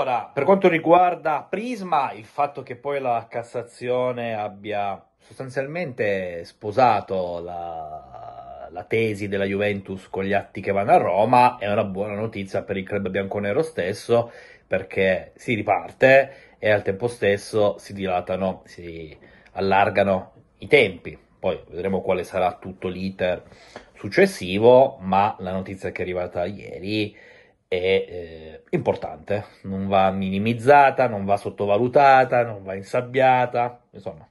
Allora, per quanto riguarda Prisma, il fatto che poi la Cassazione abbia sostanzialmente sposato la, la tesi della Juventus con gli atti che vanno a Roma è una buona notizia per il club bianconero stesso, perché si riparte e al tempo stesso si dilatano, si allargano i tempi. Poi vedremo quale sarà tutto l'iter successivo, ma la notizia che è arrivata ieri è eh, importante, non va minimizzata, non va sottovalutata, non va insabbiata, insomma,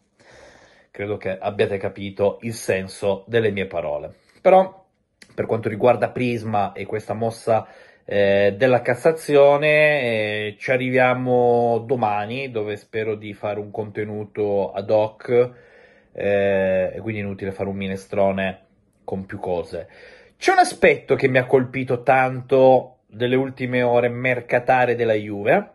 credo che abbiate capito il senso delle mie parole. Però per quanto riguarda Prisma e questa mossa eh, della Cassazione, eh, ci arriviamo domani dove spero di fare un contenuto ad hoc eh, e quindi inutile fare un minestrone con più cose. C'è un aspetto che mi ha colpito tanto delle ultime ore mercatare della Juve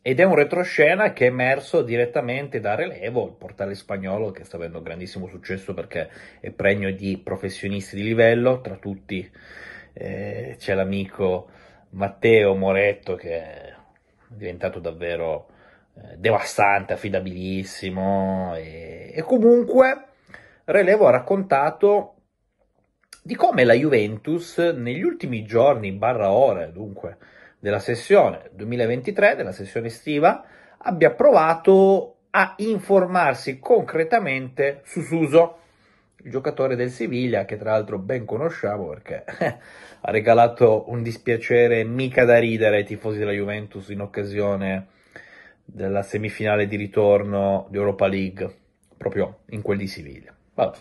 ed è un retroscena che è emerso direttamente da Relevo, il portale spagnolo che sta avendo grandissimo successo perché è pregno di professionisti di livello, tra tutti eh, c'è l'amico Matteo Moretto che è diventato davvero eh, devastante, affidabilissimo e, e comunque Relevo ha raccontato di come la Juventus negli ultimi giorni, barra ore dunque, della sessione 2023, della sessione estiva, abbia provato a informarsi concretamente su Suso, il giocatore del Siviglia, che tra l'altro ben conosciamo perché ha regalato un dispiacere mica da ridere ai tifosi della Juventus in occasione della semifinale di ritorno di Europa League, proprio in quel di Siviglia. Vabbè,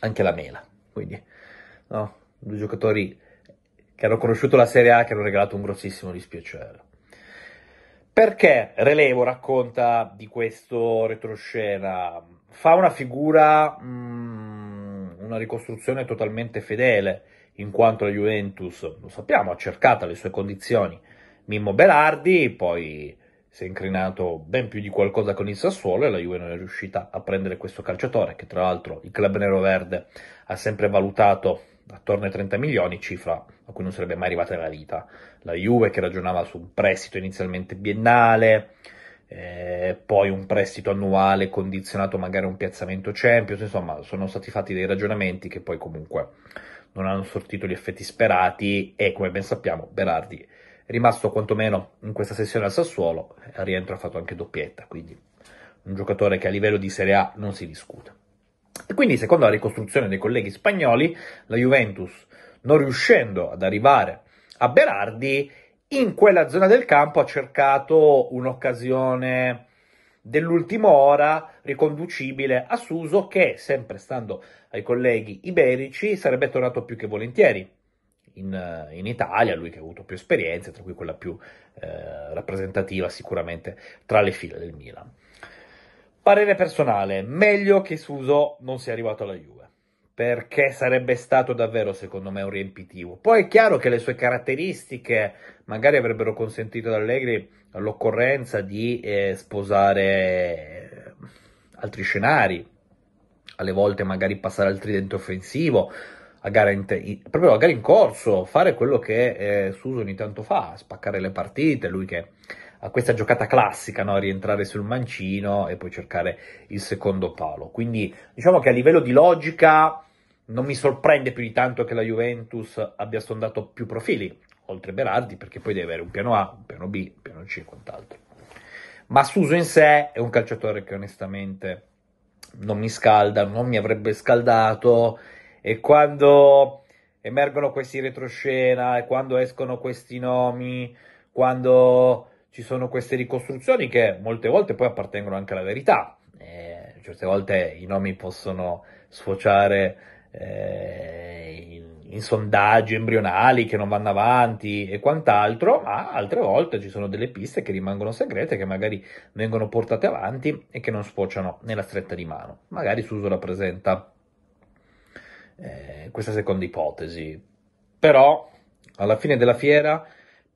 anche la mela, quindi no? due giocatori che hanno conosciuto la Serie A che hanno regalato un grossissimo dispiacere. Cioè Perché Relevo racconta di questo retroscena? Fa una figura, mh, mm, una ricostruzione totalmente fedele, in quanto la Juventus, lo sappiamo, ha cercato le sue condizioni Mimmo Belardi, poi si è incrinato ben più di qualcosa con il Sassuolo e la Juve non è riuscita a prendere questo calciatore, che tra l'altro il club nero-verde ha sempre valutato attorno ai 30 milioni, cifra a cui non sarebbe mai arrivata nella vita. La Juve che ragionava su un prestito inizialmente biennale, eh, poi un prestito annuale condizionato magari a un piazzamento Champions, insomma sono stati fatti dei ragionamenti che poi comunque non hanno sortito gli effetti sperati e come ben sappiamo Berardi è rimasto quantomeno in questa sessione al Sassuolo, al rientro ha fatto anche doppietta, quindi un giocatore che a livello di Serie A non si discute quindi, secondo la ricostruzione dei colleghi spagnoli, la Juventus, non riuscendo ad arrivare a Berardi, in quella zona del campo ha cercato un'occasione dell'ultima ora riconducibile a Suso che, sempre stando ai colleghi iberici, sarebbe tornato più che volentieri in, in Italia, lui che ha avuto più esperienze, tra cui quella più eh, rappresentativa sicuramente tra le file del Milan. Parere personale, meglio che Suso non sia arrivato alla Juve, perché sarebbe stato davvero secondo me un riempitivo. Poi è chiaro che le sue caratteristiche magari avrebbero consentito ad Allegri l'occorrenza di eh, sposare eh, altri scenari, alle volte magari passare al tridente offensivo, a gara in te- proprio a gara in corso, fare quello che eh, Suso ogni tanto fa, spaccare le partite, lui che a questa giocata classica, no? rientrare sul mancino e poi cercare il secondo palo. Quindi diciamo che a livello di logica non mi sorprende più di tanto che la Juventus abbia sondato più profili, oltre Berardi, perché poi deve avere un piano A, un piano B, un piano C e quant'altro. Ma Suso in sé è un calciatore che onestamente non mi scalda, non mi avrebbe scaldato e quando emergono questi retroscena e quando escono questi nomi, quando ci sono queste ricostruzioni che molte volte poi appartengono anche alla verità. Eh, certe volte i nomi possono sfociare eh, in, in, sondaggi embrionali che non vanno avanti e quant'altro, ma altre volte ci sono delle piste che rimangono segrete, che magari vengono portate avanti e che non sfociano nella stretta di mano. Magari Suso rappresenta eh, questa seconda ipotesi. Però alla fine della fiera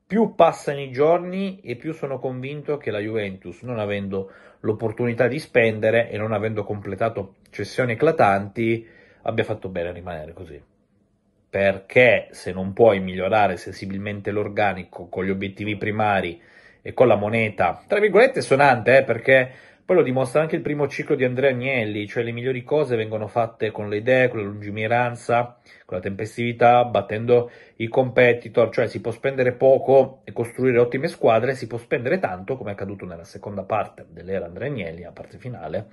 più passano i giorni e più sono convinto che la Juventus, non avendo l'opportunità di spendere e non avendo completato cessioni eclatanti, abbia fatto bene a rimanere così. Perché se non puoi migliorare sensibilmente l'organico con gli obiettivi primari e con la moneta, tra virgolette sonante, eh, perché poi lo dimostra anche il primo ciclo di Andrea Agnelli, cioè le migliori cose vengono fatte con le idee, con la lungimiranza, con la tempestività, battendo i competitor, cioè si può spendere poco e costruire ottime squadre, si può spendere tanto, come è accaduto nella seconda parte dell'era Andrea Agnelli, la parte finale,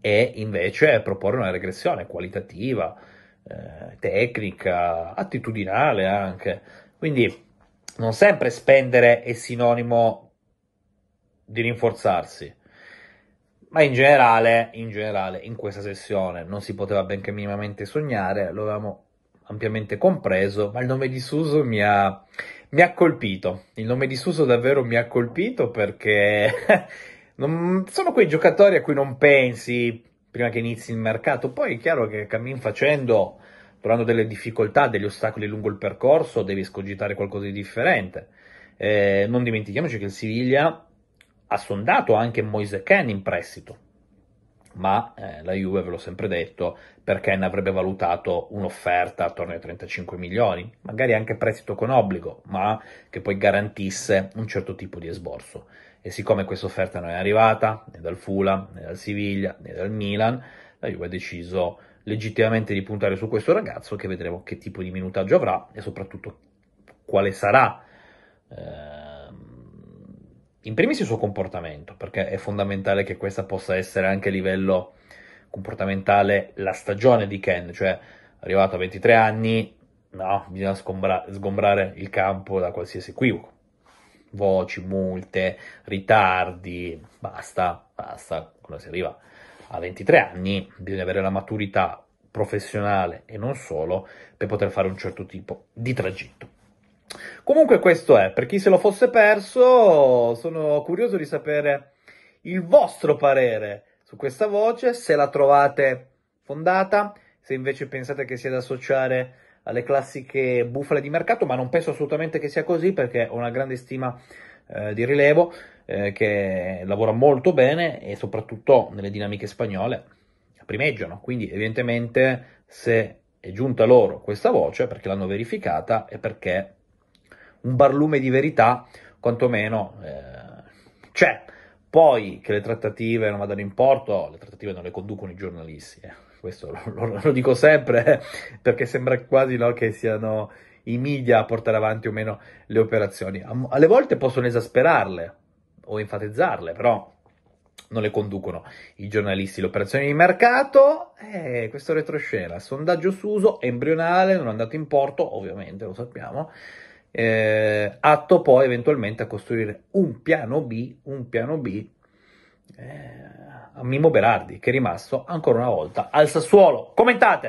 e invece proporre una regressione qualitativa, eh, tecnica, attitudinale anche. Quindi non sempre spendere è sinonimo di rinforzarsi. Ma in generale, in generale, in questa sessione non si poteva benché minimamente sognare, lo avevamo ampiamente compreso, ma il nome di Suso mi ha, mi ha colpito. Il nome di Suso davvero mi ha colpito perché non, sono quei giocatori a cui non pensi prima che inizi il mercato. Poi è chiaro che cammin facendo, trovando delle difficoltà, degli ostacoli lungo il percorso, devi scogitare qualcosa di differente. Eh, non dimentichiamoci che il Siviglia ha sondato anche Moise Ken in prestito, ma eh, la Juve, ve l'ho sempre detto, perché ne avrebbe valutato un'offerta attorno ai 35 milioni, magari anche prestito con obbligo, ma che poi garantisse un certo tipo di esborso. E siccome questa offerta non è arrivata né dal Fula, né dal Siviglia, né dal Milan, la Juve ha deciso legittimamente di puntare su questo ragazzo che vedremo che tipo di minutaggio avrà e soprattutto quale sarà eh, in primis il suo comportamento, perché è fondamentale che questa possa essere anche a livello comportamentale la stagione di Ken, cioè arrivato a 23 anni, no, bisogna sgombra- sgombrare il campo da qualsiasi equivoco. Voci, multe, ritardi, basta, basta, quando si arriva a 23 anni bisogna avere la maturità professionale e non solo per poter fare un certo tipo di tragitto. Comunque questo è, per chi se lo fosse perso, sono curioso di sapere il vostro parere su questa voce, se la trovate fondata, se invece pensate che sia da associare alle classiche bufale di mercato, ma non penso assolutamente che sia così perché ho una grande stima eh, di rilevo eh, che lavora molto bene e soprattutto nelle dinamiche spagnole primeggiano, quindi evidentemente se è giunta loro questa voce perché l'hanno verificata e perché un barlume di verità, quantomeno eh, c'è. Poi che le trattative non vadano in porto, le trattative non le conducono i giornalisti, eh. questo lo, lo, lo, dico sempre, eh, perché sembra quasi no, che siano i media a portare avanti o meno le operazioni. Alle volte possono esasperarle o enfatizzarle, però non le conducono i giornalisti. L'operazione di mercato, eh, questo retroscena, sondaggio su uso embrionale, non è andato in porto, ovviamente lo sappiamo eh, atto poi eventualmente a costruire un piano B, un piano B eh, a Mimo Berardi che è rimasto ancora una volta al Sassuolo. Commentate!